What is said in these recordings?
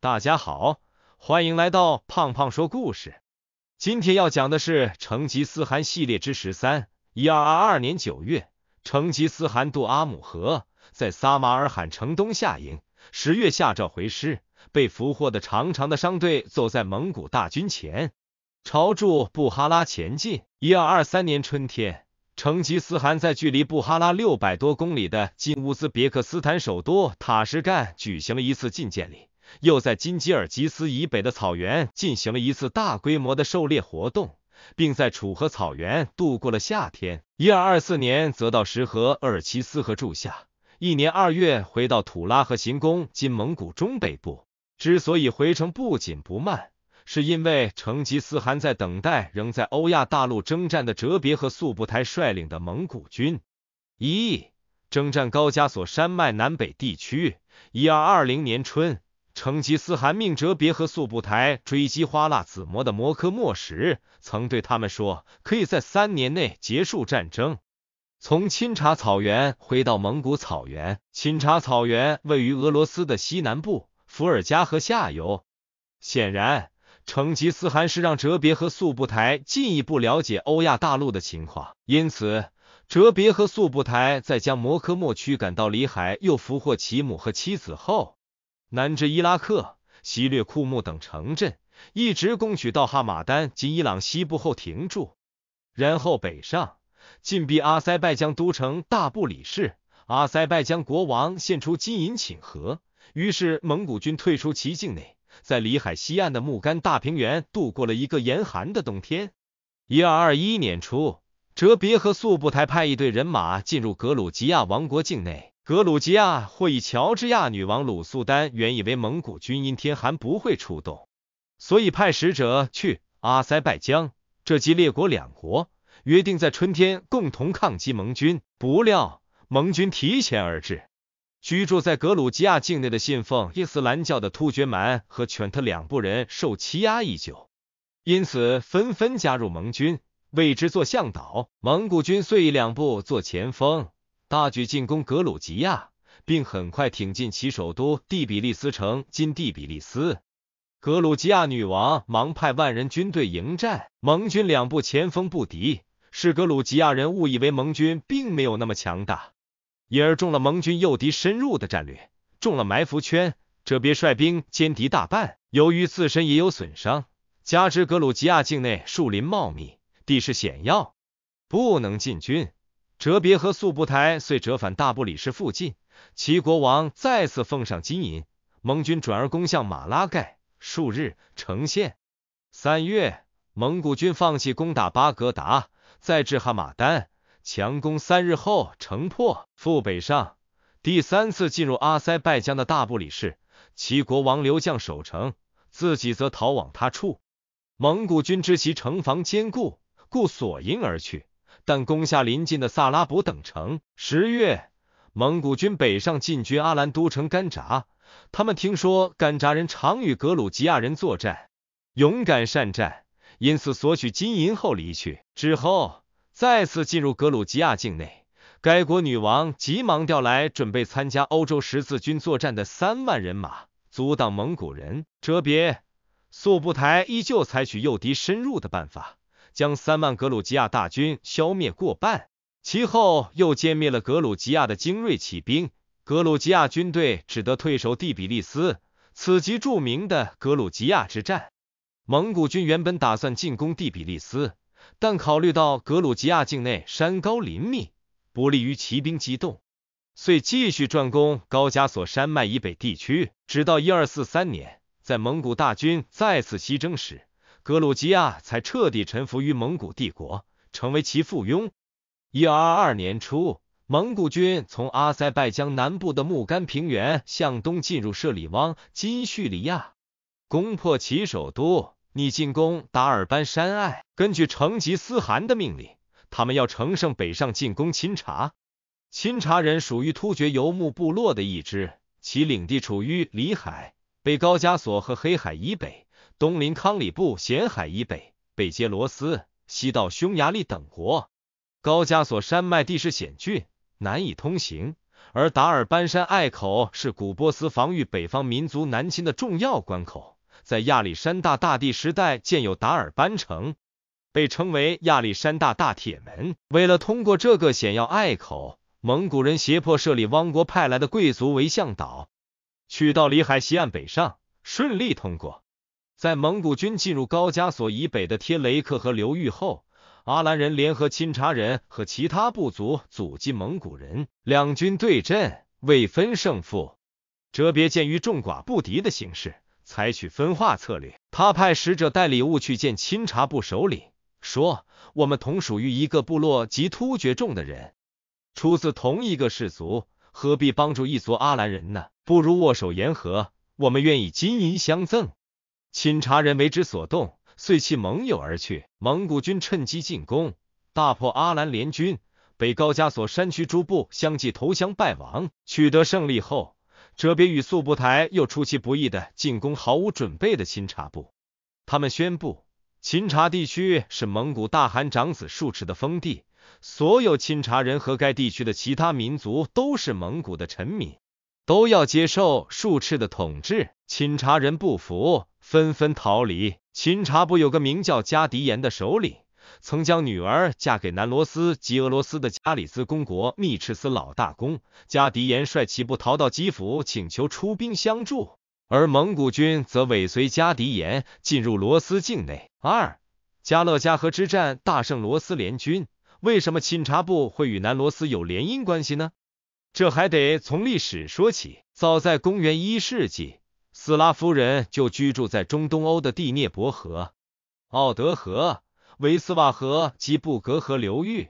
大家好，欢迎来到胖胖说故事。今天要讲的是成吉思汗系列之十三。一二二二年九月，成吉思汗渡阿姆河，在撒马尔罕城东下营。十月下诏回师，被俘获的长长的商队走在蒙古大军前，朝驻布哈拉前进。一二二三年春天，成吉思汗在距离布哈拉六百多公里的今乌兹别克斯坦首都塔什干举行了一次觐见礼。又在金吉尔吉斯以北的草原进行了一次大规模的狩猎活动，并在楚河草原度过了夏天。一二二四年，则到石河、阿尔齐斯河住下，一年二月回到土拉河行宫，今蒙古中北部。之所以回程不紧不慢，是因为成吉思汗在等待仍在欧亚大陆征战的哲别和速不台率领的蒙古军，一征战高加索山脉南北地区。一二二零年春。成吉思汗命哲别和速不台追击花剌子模的摩诃末时，曾对他们说：“可以在三年内结束战争。”从钦察草原回到蒙古草原，钦察草原位于俄罗斯的西南部，伏尔加河下游。显然，成吉思汗是让哲别和速不台进一步了解欧亚大陆的情况。因此，哲别和速不台在将摩诃末驱赶到里海，又俘获其母和妻子后。南至伊拉克、西掠库木等城镇，一直攻取到哈马丹及伊朗西部后停住，然后北上进逼阿塞拜疆都城大布里市。阿塞拜疆国王献出金银请和，于是蒙古军退出其境内，在里海西岸的木干大平原度过了一个严寒的冬天。一二二一年初，哲别和速不台派一队人马进入格鲁吉亚王国境内。格鲁吉亚或以乔治亚女王鲁素丹原以为蒙古军因天寒不会出动，所以派使者去阿塞拜疆，这即列国两国约定在春天共同抗击盟军。不料盟军提前而至。居住在格鲁吉亚境内的信奉伊斯兰教的突厥蛮和犬特两部人受欺压已久，因此纷纷加入盟军，为之做向导。蒙古军遂以两部做前锋。大举进攻格鲁吉亚，并很快挺进其首都第比利斯城。今第比利斯，格鲁吉亚女王忙派万人军队迎战，盟军两部前锋不敌，是格鲁吉亚人误以为盟军并没有那么强大，因而中了盟军诱敌深入的战略，中了埋伏圈。这边率兵歼敌大半，由于自身也有损伤，加之格鲁吉亚境内树林茂密，地势险要，不能进军。哲别和速不台遂折返大布里士附近，其国王再次奉上金银。蒙军转而攻向马拉盖，数日呈现。三月，蒙古军放弃攻打巴格达，再至哈马丹，强攻三日后城破，赴北上。第三次进入阿塞拜疆的大布里士，其国王留将守城，自己则逃往他处。蒙古军知其城防坚固，故索银而去。但攻下临近的萨拉卜等城。十月，蒙古军北上进军阿兰都城甘扎。他们听说甘扎人常与格鲁吉亚人作战，勇敢善战，因此索取金银后离去。之后再次进入格鲁吉亚境内，该国女王急忙调来准备参加欧洲十字军作战的三万人马，阻挡蒙古人。哲别、速不台依旧采取诱敌深入的办法。将三万格鲁吉亚大军消灭过半，其后又歼灭了格鲁吉亚的精锐骑兵，格鲁吉亚军队只得退守第比利斯，此即著名的格鲁吉亚之战。蒙古军原本打算进攻第比利斯，但考虑到格鲁吉亚境内山高林密，不利于骑兵机动，遂继续转攻高加索山脉以北地区，直到一二四三年，在蒙古大军再次西征时。格鲁吉亚才彻底臣服于蒙古帝国，成为其附庸。一二二年初，蒙古军从阿塞拜疆南部的木干平原向东进入舍里汪金叙利亚，攻破其首都，逆进攻达尔班山隘。根据成吉思汗的命令，他们要乘胜北上进攻钦察。钦察人属于突厥游牧部落的一支，其领地处于里海、北高加索和黑海以北。东临康里布、咸海以北，北接罗斯，西到匈牙利等国。高加索山脉地势险峻，难以通行，而达尔班山隘口是古波斯防御北方民族南侵的重要关口。在亚历山大大帝时代，建有达尔班城，被称为亚历山大大铁门。为了通过这个险要隘口，蒙古人胁迫设立汪国派来的贵族为向导，取到里海西岸北上，顺利通过。在蒙古军进入高加索以北的贴雷克河流域后，阿兰人联合钦察人和其他部族阻击蒙古人。两军对阵，未分胜负。哲别鉴于众寡不敌的形势，采取分化策略。他派使者带礼物去见钦察部首领，说：“我们同属于一个部落及突厥种的人，出自同一个氏族，何必帮助一族阿兰人呢？不如握手言和，我们愿以金银相赠。”钦察人为之所动，遂弃盟友而去。蒙古军趁机进攻，大破阿兰联军，北高加索山区诸部相继投降败亡。取得胜利后，哲别与速不台又出其不意的进攻毫无准备的钦察部。他们宣布，钦察地区是蒙古大汗长子术赤的封地，所有钦察人和该地区的其他民族都是蒙古的臣民，都要接受术赤的统治。钦察人不服。纷纷逃离。钦察部有个名叫加迪延的首领，曾将女儿嫁给南罗斯及俄罗斯的加里兹公国密赤斯老大公。加迪延率其部逃到基辅，请求出兵相助，而蒙古军则尾随加迪延进入罗斯境内。二加勒加河之战大胜罗斯联军。为什么钦察部会与南罗斯有联姻关系呢？这还得从历史说起。早在公元一世纪。斯拉夫人就居住在中东欧的地涅伯河、奥德河、维斯瓦河及布格河流域。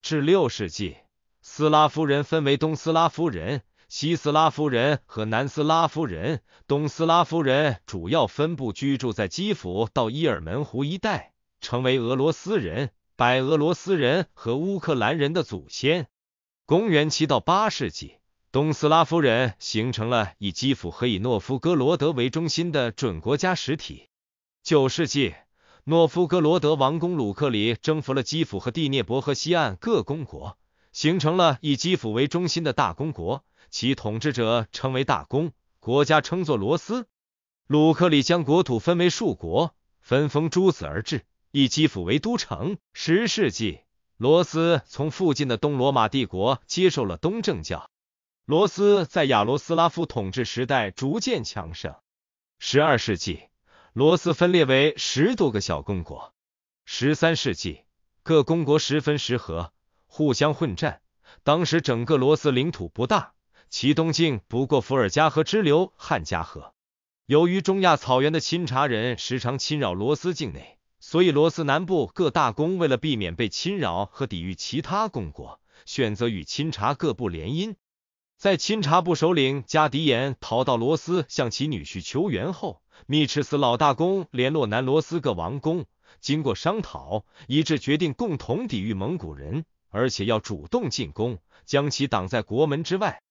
至六世纪，斯拉夫人分为东斯拉夫人、西斯拉夫人和南斯拉夫人。东斯拉夫人主要分布居住在基辅到伊尔门湖一带，成为俄罗斯人、白俄罗斯人和乌克兰人的祖先。公元七到八世纪。东斯拉夫人形成了以基辅和以诺夫哥罗德为中心的准国家实体。九世纪，诺夫哥罗德王公鲁克里征服了基辅和第聂伯河西岸各公国，形成了以基辅为中心的大公国，其统治者称为大公，国家称作罗斯。鲁克里将国土分为数国，分封诸子而治，以基辅为都城。十世纪，罗斯从附近的东罗马帝国接受了东正教。罗斯在亚罗斯拉夫统治时代逐渐强盛。十二世纪，罗斯分裂为十多个小公国。十三世纪，各公国十分时合，互相混战。当时整个罗斯领土不大，其东境不过伏尔加河支流汉加河。由于中亚草原的钦察人时常侵扰罗斯境内，所以罗斯南部各大公为了避免被侵扰和抵御其他公国，选择与钦察各部联姻。在钦察部首领加迪延逃到罗斯，向其女婿求援后，密赤斯老大公联络南罗斯各王公，经过商讨，一致决定共同抵御蒙古人，而且要主动进攻，将其挡在国门之外。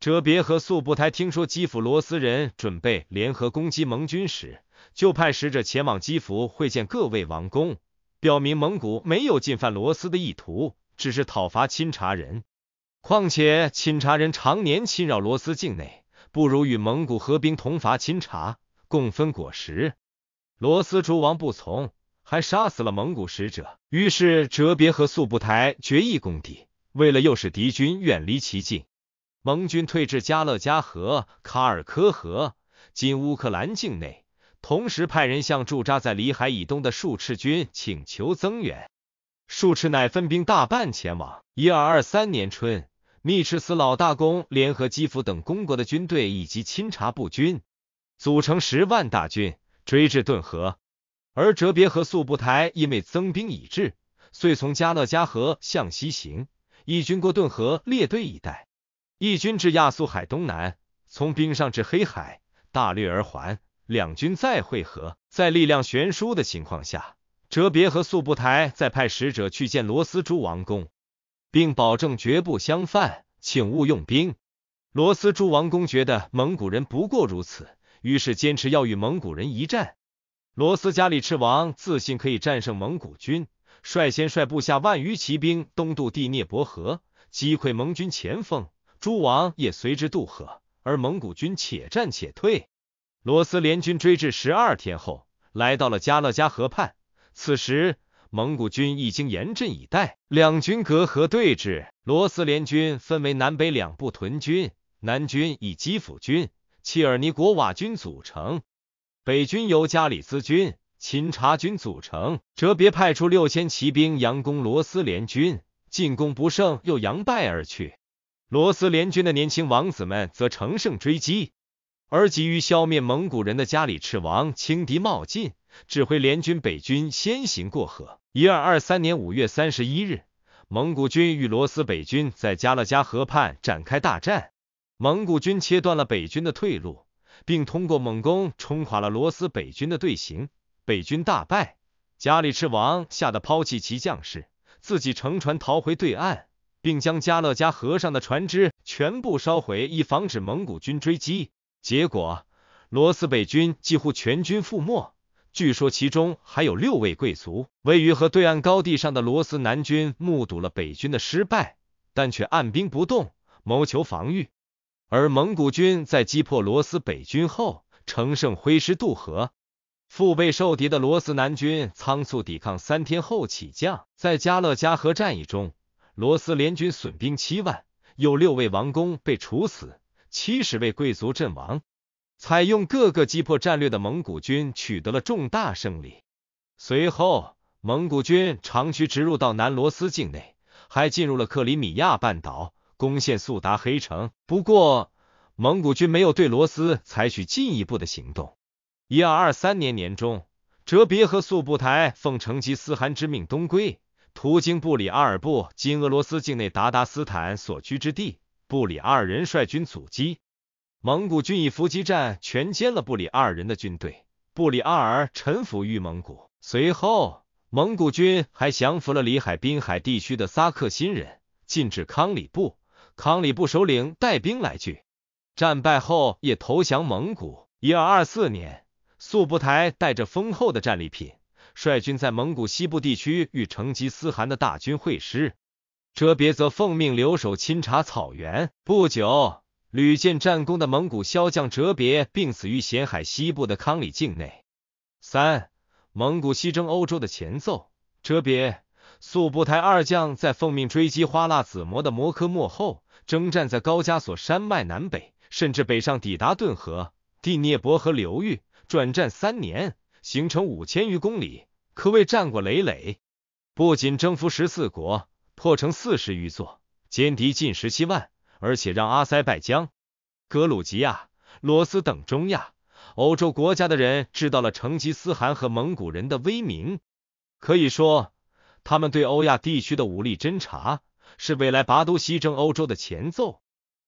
哲别和速不台听说基辅罗斯人准备联合攻击盟军时，就派使者前往基辅会见各位王公，表明蒙古没有进犯罗斯的意图，只是讨伐钦察人。况且钦察人常年侵扰罗斯境内，不如与蒙古合兵同伐钦察，共分果实。罗斯诸王不从，还杀死了蒙古使者。于是哲别和速不台决议攻敌。为了诱使敌军远离其境，蒙军退至加勒加河、卡尔科河（今乌克兰境内），同时派人向驻扎在里海以东的数赤军请求增援。数赤乃分兵大半前往。一二二三年春，密赤斯老大公联合基辅等公国的军队以及钦察部军，组成十万大军，追至顿河。而哲别和速不台因为增兵已至，遂从加勒加河向西行，义军过顿河列队以待。义军至亚速海东南，从冰上至黑海，大掠而还。两军再会合，在力量悬殊的情况下。哲别和速不台再派使者去见罗斯诸王公，并保证绝不相犯，请勿用兵。罗斯诸王公觉得蒙古人不过如此，于是坚持要与蒙古人一战。罗斯加里赤王自信可以战胜蒙古军，率先率部下万余骑兵东渡第聂伯河，击溃蒙军前锋，诸王也随之渡河，而蒙古军且战且退。罗斯联军追至十二天后，来到了加勒加河畔。此时，蒙古军已经严阵以待，两军隔河对峙。罗斯联军分为南北两部屯军，南军以基辅军、切尔尼国瓦军组成，北军由加里兹军、钦察军组成。哲别派出六千骑兵佯攻罗斯联军，进攻不胜，又扬败而去。罗斯联军的年轻王子们则乘胜追击，而急于消灭蒙古人的加里赤王轻敌冒进。指挥联军北军先行过河。一二二三年五月三十一日，蒙古军与罗斯北军在加勒加河畔展开大战。蒙古军切断了北军的退路，并通过猛攻冲垮了罗斯北军的队形，北军大败。加里赤王吓得抛弃其将士，自己乘船逃回对岸，并将加勒加河上的船只全部烧毁，以防止蒙古军追击。结果，罗斯北军几乎全军覆没。据说其中还有六位贵族。位于河对岸高地上的罗斯南军目睹了北军的失败，但却按兵不动，谋求防御。而蒙古军在击破罗斯北军后，乘胜挥师渡河。腹背受敌的罗斯南军仓促抵抗，三天后起降。在加勒加河战役中，罗斯联军损兵七万，有六位王公被处死，七十位贵族阵亡。采用各个击破战略的蒙古军取得了重大胜利。随后，蒙古军长驱直入到南罗斯境内，还进入了克里米亚半岛，攻陷速达黑城。不过，蒙古军没有对罗斯采取进一步的行动。一二二三年年中，哲别和速布台奉成吉思汗之命东归，途经布里阿尔布今俄罗斯境内达达斯坦所居之地，布里二人率军阻击。蒙古军以伏击战全歼了布里二人的军队，布里二儿臣服于蒙古。随后，蒙古军还降服了里海滨海地区的撒克新人，进至康里部，康里部首领带兵来拒，战败后也投降蒙古。一二二四年，速不台带着丰厚的战利品，率军在蒙古西部地区与成吉思汗的大军会师，哲别则奉命留守钦察草原。不久。屡建战功的蒙古骁将哲别病死于咸海西部的康里境内。三、蒙古西征欧洲的前奏。哲别、速不台二将在奉命追击花剌子模的摩柯莫后，征战在高加索山脉南北，甚至北上抵达顿河、第聂伯河流域，转战三年，行程五千余公里，可谓战果累累。不仅征服十四国，破城四十余座，歼敌近十七万。而且让阿塞拜疆、格鲁吉亚、罗斯等中亚、欧洲国家的人知道了成吉思汗和蒙古人的威名。可以说，他们对欧亚地区的武力侦查是未来拔都西征欧洲的前奏。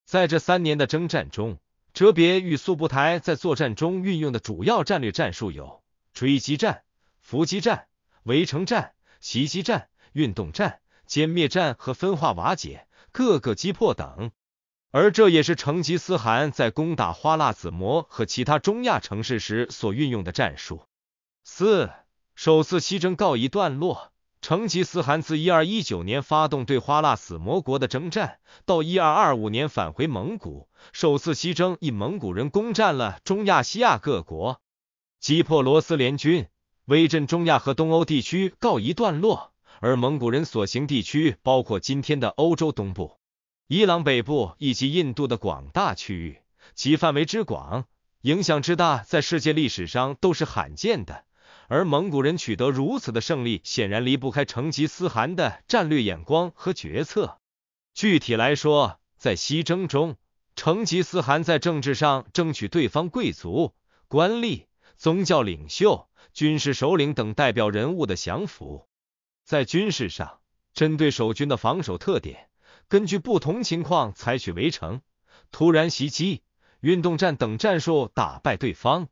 在这三年的征战中，哲别与速不台在作战中运用的主要战略战术有追击战、伏击战、围城战、袭击战、运动战、歼灭战和分化瓦解、各个击破等。而这也是成吉思汗在攻打花剌子模和其他中亚城市时所运用的战术。四，首次西征告一段落。成吉思汗自一二一九年发动对花剌子模国的征战，到一二二五年返回蒙古，首次西征以蒙古人攻占了中亚西亚各国，击破罗斯联军，威震中亚和东欧地区告一段落。而蒙古人所行地区包括今天的欧洲东部。伊朗北部以及印度的广大区域，其范围之广、影响之大，在世界历史上都是罕见的。而蒙古人取得如此的胜利，显然离不开成吉思汗的战略眼光和决策。具体来说，在西征中，成吉思汗在政治上争取对方贵族、官吏、宗教领袖、军事首领等代表人物的降服；在军事上，针对守军的防守特点。根据不同情况，采取围城、突然袭击、运动战等战术打败对方，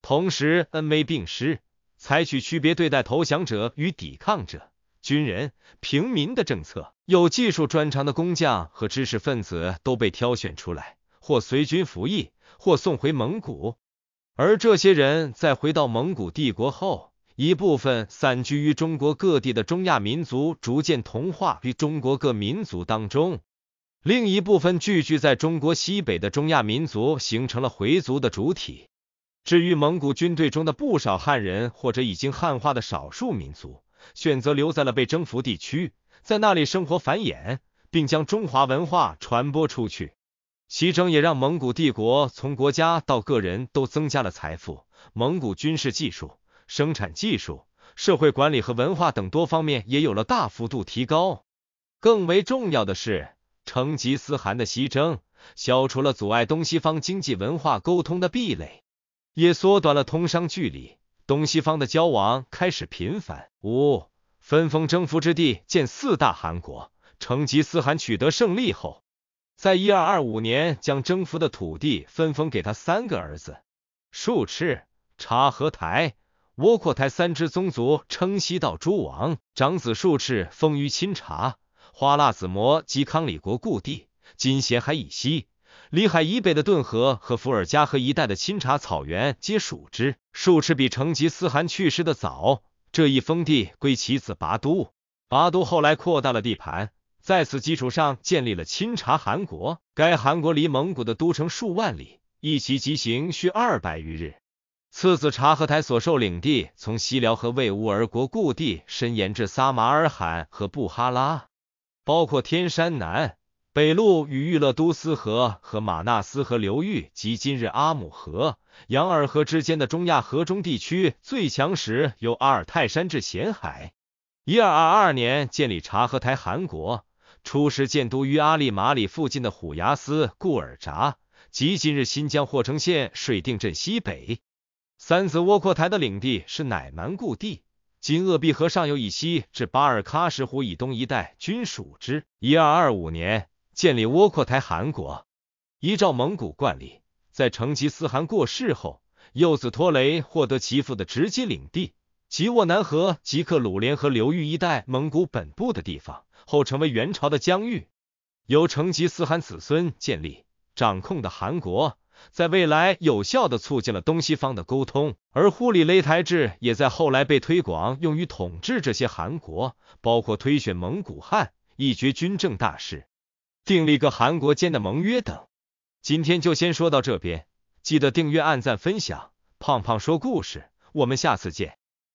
同时恩威并施，采取区别对待投降者与抵抗者、军人、平民的政策。有技术专长的工匠和知识分子都被挑选出来，或随军服役，或送回蒙古。而这些人在回到蒙古帝国后。一部分散居于中国各地的中亚民族逐渐同化于中国各民族当中，另一部分聚居在中国西北的中亚民族形成了回族的主体。至于蒙古军队中的不少汉人或者已经汉化的少数民族，选择留在了被征服地区，在那里生活繁衍，并将中华文化传播出去。西征也让蒙古帝国从国家到个人都增加了财富，蒙古军事技术。生产技术、社会管理和文化等多方面也有了大幅度提高。更为重要的是，成吉思汗的西征消除了阻碍东西方经济文化沟通的壁垒，也缩短了通商距离，东西方的交往开始频繁。五分封征服之地，建四大汗国。成吉思汗取得胜利后，在一二二五年将征服的土地分封给他三个儿子：术赤、察合台。窝阔台三支宗族称西道诸王，长子术赤封于钦察，花剌子模及康里国故地，今咸海以西、里海以北的顿河和伏尔加河一带的钦察草原皆属之。术赤比成吉思汗去世的早，这一封地归其子拔都。拔都后来扩大了地盘，在此基础上建立了钦察汗国。该汗国离蒙古的都城数万里，一骑即行需二百余日。次子察合台所受领地从西辽和魏吾儿国故地伸延至撒马尔罕和布哈拉，包括天山南北路与玉勒都斯河和马纳斯河流域及今日阿姆河、扬尔河之间的中亚河中地区。最强时由阿尔泰山至咸海。一二二二年建立察合台汗国，初时建都于阿里马里附近的虎牙斯固尔扎，即今日新疆霍城县水定镇西北。三子窝阔台的领地是乃蛮故地，今鄂毕河上游以西至巴尔喀什湖以东一带均属之。一二二五年，建立窝阔台汗国。依照蒙古惯例，在成吉思汗过世后，幼子拖雷获得其父的直接领地，即沃南河、吉克鲁连河流域一带蒙古本部的地方，后成为元朝的疆域，由成吉思汗子孙建立掌控的汗国。在未来，有效的促进了东西方的沟通，而护理擂台制也在后来被推广，用于统治这些韩国，包括推选蒙古汗、一决军政大事、订立个韩国间的盟约等。今天就先说到这边，记得订阅、按赞、分享。胖胖说故事，我们下次见。